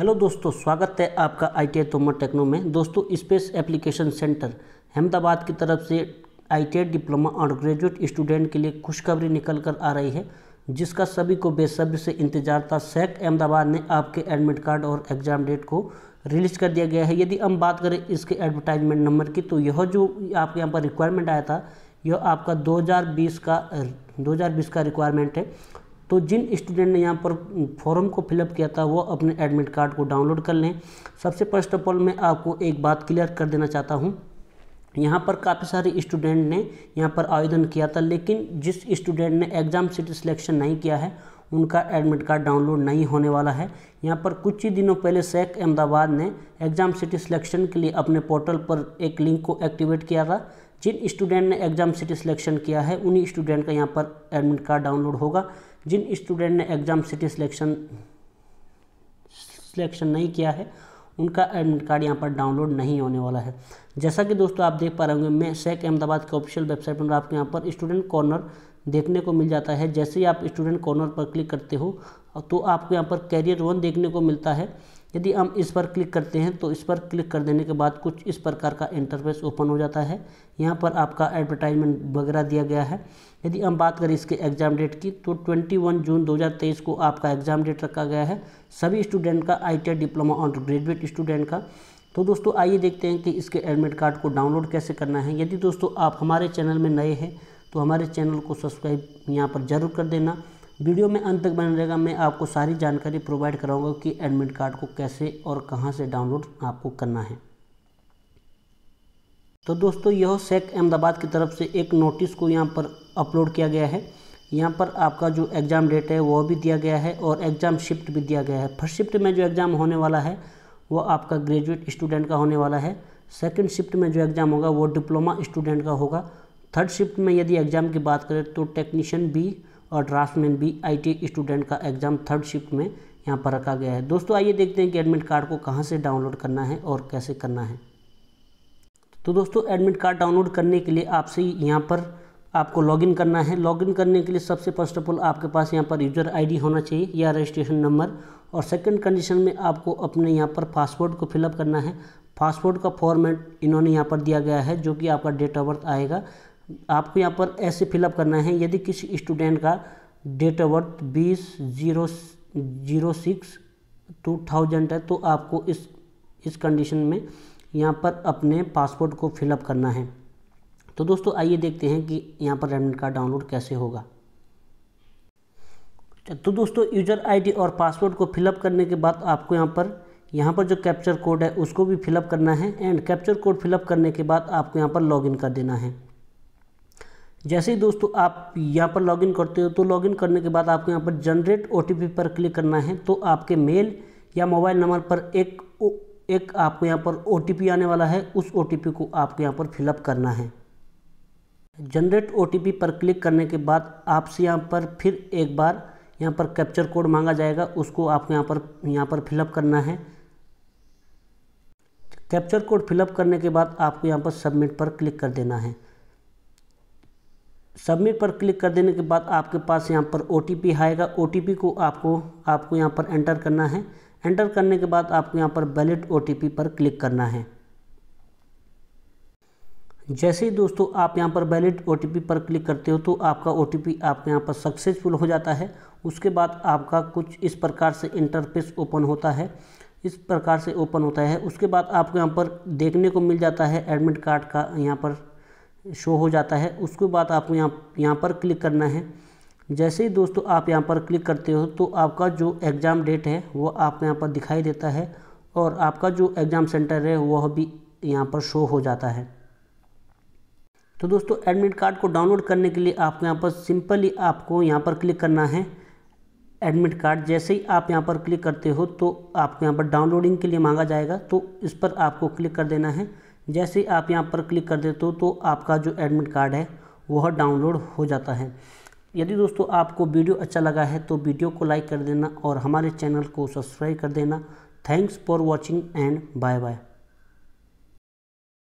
hello दोस्तों स्वागत है आपका आई टी तोमर टेक्नो में दोस्तों स्पेस एप्लीकेशन सेंटर अहमदाबाद की तरफ से आई डिप्लोमा और ग्रेजुएट स्टूडेंट के लिए खुशखबरी निकल कर आ रही है जिसका सभी को बेसब्र से इंतजार था सैक अहमदाबाद ने आपके एडमिट कार्ड और एग्ज़ाम डेट को रिलीज कर दिया गया है यदि हम बात करें इसके एडवर्टाइजमेंट नंबर की तो यह जो आपके यहाँ पर रिक्वायरमेंट आया था यह आपका 2020 का 2020 का रिक्वायरमेंट है तो जिन स्टूडेंट ने यहाँ पर फॉर्म को फिलअप किया था वो अपने एडमिट कार्ड को डाउनलोड कर लें सबसे फर्स्ट ऑफ ऑल मैं आपको एक बात क्लियर कर देना चाहता हूँ यहाँ पर काफ़ी सारे स्टूडेंट ने यहाँ पर आवेदन किया था लेकिन जिस स्टूडेंट ने एग्ज़ाम सीट सिलेक्शन नहीं किया है उनका एडमिट कार्ड डाउनलोड नहीं होने वाला है यहाँ पर कुछ ही दिनों पहले सैक अहमदाबाद ने एग्ज़ाम सिटी सिलेक्शन के लिए अपने पोर्टल पर एक लिंक को एक्टिवेट किया था जिन स्टूडेंट ने एग्ज़ाम सिटी सिलेक्शन किया है उन्हीं स्टूडेंट का यहाँ पर एडमिट कार्ड डाउनलोड होगा जिन स्टूडेंट ने एग्ज़ाम सिटी सिलेक्शन सिलेक्शन नहीं किया है उनका एडमिट कार्ड यहाँ पर डाउनलोड नहीं होने वाला है जैसा कि दोस्तों आप देख पा रहे होंगे मैं सेक अहमदाबाद के ऑफिशियल वेबसाइट पर आपको यहाँ पर स्टूडेंट कॉर्नर देखने को मिल जाता है जैसे ही आप स्टूडेंट कॉर्नर पर क्लिक करते हो तो आपको यहाँ पर कैरियर वन देखने को मिलता है यदि हम इस पर क्लिक करते हैं तो इस पर क्लिक कर देने के बाद कुछ इस प्रकार का इंटरफेस ओपन हो जाता है यहाँ पर आपका एडवर्टाइजमेंट वगैरह दिया गया है यदि हम बात करें इसके एग्ज़ाम डेट की तो 21 जून 2023 को आपका एग्ज़ाम डेट रखा गया है सभी स्टूडेंट का आई डिप्लोमा और ग्रेजुएट स्टूडेंट का तो दोस्तों आइए देखते हैं कि इसके एडमिट कार्ड को डाउनलोड कैसे करना है यदि दोस्तों आप हमारे चैनल में नए हैं तो हमारे चैनल को सब्सक्राइब यहाँ पर ज़रूर कर देना वीडियो में अंत तक बना रहेगा मैं आपको सारी जानकारी प्रोवाइड कराऊंगा कि एडमिट कार्ड को कैसे और कहां से डाउनलोड आपको करना है तो दोस्तों यह सेक अहमदाबाद की तरफ से एक नोटिस को यहाँ पर अपलोड किया गया है यहाँ पर आपका जो एग्ज़ाम डेट है वह भी दिया गया है और एग्ज़ाम शिफ्ट भी दिया गया है फर्स्ट शिफ्ट में जो एग्ज़ाम होने वाला है वो आपका ग्रेजुएट स्टूडेंट का होने वाला है सेकेंड शिफ्ट में जो एग्ज़ाम होगा वो डिप्लोमा स्टूडेंट का होगा थर्ड शिफ्ट में यदि एग्ज़ाम की बात करें तो टेक्नीशियन बी और ड्राफ्टमैन भी आई स्टूडेंट का एग्ज़ाम थर्ड शिफ्ट में यहाँ पर रखा गया है दोस्तों आइए देखते हैं कि एडमिट कार्ड को कहाँ से डाउनलोड करना है और कैसे करना है तो दोस्तों एडमिट कार्ड डाउनलोड करने के लिए आपसे यहाँ पर आपको लॉगिन करना है लॉगिन करने के लिए सबसे फर्स्ट ऑफ ऑल आपके पास यहाँ पर यूज़र आईडी होना चाहिए या रजिस्ट्रेशन नंबर और सेकंड कंडीशन में आपको अपने यहाँ पर पासवर्ड को फिलअप करना है पासवर्ड का फॉर्मेट इन्होंने यहाँ पर दिया गया है जो कि आपका डेट ऑफ बर्थ आएगा आपको यहाँ पर ऐसे फिलअप करना है यदि किसी स्टूडेंट का डेट ऑफ बर्थ बीस zero zero six two thousand है तो आपको इस इस कंडीशन में यहाँ पर अपने पासपोर्ट को फिलअप करना है तो दोस्तों आइए देखते हैं कि यहाँ पर एडमिट कार्ड डाउनलोड कैसे होगा तो दोस्तों यूजर आईडी और पासवर्ड को फिलअप करने के बाद आपको यहाँ पर यहाँ पर जो कैप्चर कोड है उसको भी फिलअप करना है एंड कैप्चर कोड फिलअप करने के बाद आपको यहाँ पर लॉगिन कर देना है जैसे ही दोस्तों आप यहाँ पर लॉगिन करते हो तो लॉगिन करने के बाद आपको यहाँ पर जनरेट ओ पर क्लिक करना है तो आपके मेल या मोबाइल नंबर पर एक एक आपको यहाँ पर ओ आने वाला है उस ओ को आपको यहाँ पर फिलअप करना है जनरेट ओ पर क्लिक करने के बाद आपसे यहाँ पर फिर एक बार यहाँ पर कैप्चर कोड मांगा जाएगा उसको आपको यहाँ पर यहाँ पर फिलअप करना है कैप्चर कोड फिलअप करने के बाद आपको यहाँ पर सबमिट पर क्लिक कर देना है सबमिट पर क्लिक कर देने के बाद आपके पास यहाँ पर ओ टी आएगा ओ को आपको आपको यहाँ पर एंटर करना है एंटर करने के बाद आपको यहाँ पर वैलिड ओ पर क्लिक करना है जैसे ही दोस्तों आप यहाँ पर वैलिड ओ पर क्लिक करते हो तो आपका ओ टी आपके यहाँ पर सक्सेसफुल हो जाता है उसके बाद आपका कुछ इस प्रकार से इंटरफेस ओपन होता है इस प्रकार से ओपन होता है उसके बाद आपको यहाँ पर देखने को मिल जाता है एडमिट कार्ड का यहाँ पर शो हो जाता है उसके बाद आपको यहाँ यहाँ पर क्लिक करना है जैसे ही दोस्तों आप यहाँ पर क्लिक करते हो तो आपका जो एग्ज़ाम डेट है वो आपको यहाँ पर दिखाई देता है और आपका जो एग्ज़ाम सेंटर है वह भी यहाँ पर शो हो जाता है तो दोस्तों एडमिट कार्ड को डाउनलोड करने के लिए आपको यहाँ पर सिंपली आपको यहाँ पर क्लिक करना है एडमिट कार्ड जैसे ही आप यहाँ पर क्लिक करते हो तो आपको यहाँ पर डाउनलोडिंग के लिए मांगा जाएगा तो इस पर आपको क्लिक कर देना है जैसे आप यहाँ पर क्लिक कर देते हो तो आपका जो एडमिट कार्ड है वह डाउनलोड हो जाता है यदि दोस्तों आपको वीडियो अच्छा लगा है तो वीडियो को लाइक कर देना और हमारे चैनल को सब्सक्राइब कर देना thanks for watching and bye bye